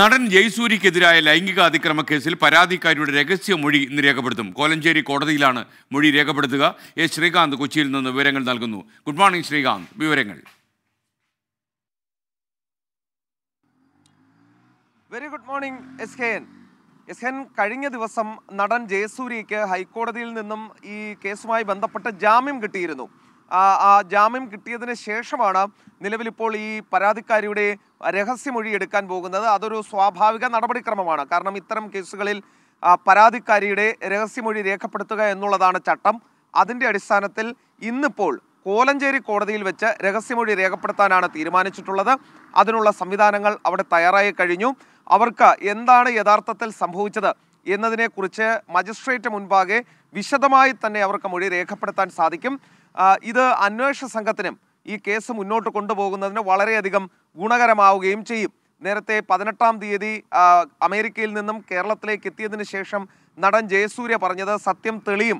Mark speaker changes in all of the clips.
Speaker 1: നടൻ ജയ്സൂരിക്കെതിരായ ലൈംഗിക അതിക്രമ കേസിൽ പരാതിക്കാരിയുടെ മൊഴി ഇന്ന് രേഖപ്പെടുത്തും കോലഞ്ചേരി കോടതിയിലാണ് മൊഴി രേഖപ്പെടുത്തുക എ ശ്രീകാന്ത് കൊച്ചിയിൽ നിന്ന് വിവരങ്ങൾ നൽകുന്നു ഗുഡ് മോർണിംഗ് ശ്രീകാന്ത് വിവരങ്ങൾ
Speaker 2: very good morning S K N S N കഴിഞ്ഞ ദിവസം നടൻ ജയസൂരിക്ക് ഹൈക്കോടതിയിൽ നിന്നും ഈ കേസുമായി ബന്ധപ്പെട്ട് ജാമ്യം കിട്ടിയിരുന്നു ആ ജാമ്യം കിട്ടിയതിന് ശേഷമാണ് നിലവിലിപ്പോൾ ഈ പരാതിക്കാരിയുടെ രഹസ്യമൊഴി എടുക്കാൻ പോകുന്നത് അതൊരു സ്വാഭാവിക നടപടിക്രമമാണ് കാരണം ഇത്തരം കേസുകളിൽ പരാതിക്കാരിയുടെ രഹസ്യമൊഴി രേഖപ്പെടുത്തുക എന്നുള്ളതാണ് ചട്ടം അതിൻ്റെ അടിസ്ഥാനത്തിൽ ഇന്നിപ്പോൾ കോലഞ്ചേരി കോടതിയിൽ വെച്ച് രഹസ്യമൊഴി രേഖപ്പെടുത്താനാണ് തീരുമാനിച്ചിട്ടുള്ളത് അതിനുള്ള സംവിധാനങ്ങൾ അവിടെ തയ്യാറായി കഴിഞ്ഞു അവർക്ക് എന്താണ് യഥാർത്ഥത്തിൽ സംഭവിച്ചത് എന്നതിനെക്കുറിച്ച് മജിസ്ട്രേറ്റ് മുൻപാകെ വിശദമായി തന്നെ അവർക്ക് മൊഴി രേഖപ്പെടുത്താൻ സാധിക്കും ഇത് അന്വേഷണ സംഘത്തിനും ഈ കേസ് മുന്നോട്ട് കൊണ്ടുപോകുന്നതിന് വളരെയധികം ഗുണകരമാവുകയും ചെയ്യും നേരത്തെ പതിനെട്ടാം തീയതി അമേരിക്കയിൽ നിന്നും കേരളത്തിലേക്ക് എത്തിയതിന് ശേഷം നടൻ ജയസൂര്യ പറഞ്ഞത് സത്യം തെളിയും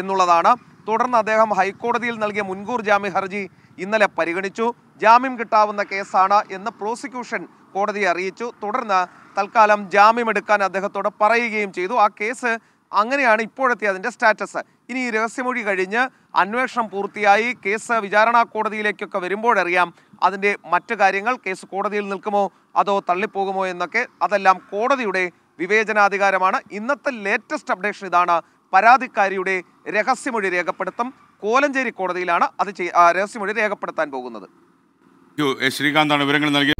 Speaker 2: എന്നുള്ളതാണ് തുടർന്ന് അദ്ദേഹം ഹൈക്കോടതിയിൽ നൽകിയ മുൻകൂർ ജാമ്യ ഹർജി ഇന്നലെ പരിഗണിച്ചു ജാമ്യം കിട്ടാവുന്ന കേസാണ് എന്ന് പ്രോസിക്യൂഷൻ കോടതിയെ അറിയിച്ചു തുടർന്ന് തൽക്കാലം ജാമ്യമെടുക്കാൻ അദ്ദേഹത്തോട് പറയുകയും ചെയ്തു ആ കേസ് അങ്ങനെയാണ് ഇപ്പോഴത്തെ അതിൻ്റെ സ്റ്റാറ്റസ് ഇനി ഈ രഹസ്യമൊഴി കഴിഞ്ഞ് അന്വേഷണം പൂർത്തിയായി കേസ് വിചാരണ കോടതിയിലേക്കൊക്കെ വരുമ്പോഴറിയാം അതിൻ്റെ മറ്റു കാര്യങ്ങൾ കേസ് കോടതിയിൽ നിൽക്കുമോ അതോ തള്ളിപ്പോകുമോ എന്നൊക്കെ അതെല്ലാം കോടതിയുടെ വിവേചനാധികാരമാണ് ഇന്നത്തെ ലേറ്റസ്റ്റ് അപ്ഡേഷൻ ഇതാണ് പരാതിക്കാരിയുടെ രഹസ്യമൊഴി രേഖപ്പെടുത്തും കോലഞ്ചേരി കോടതിയിലാണ് അത് രഹസ്യമൊഴി രേഖപ്പെടുത്താൻ പോകുന്നത്
Speaker 3: ശ്രീകാന്താണ് വിവരങ്ങൾ നൽകി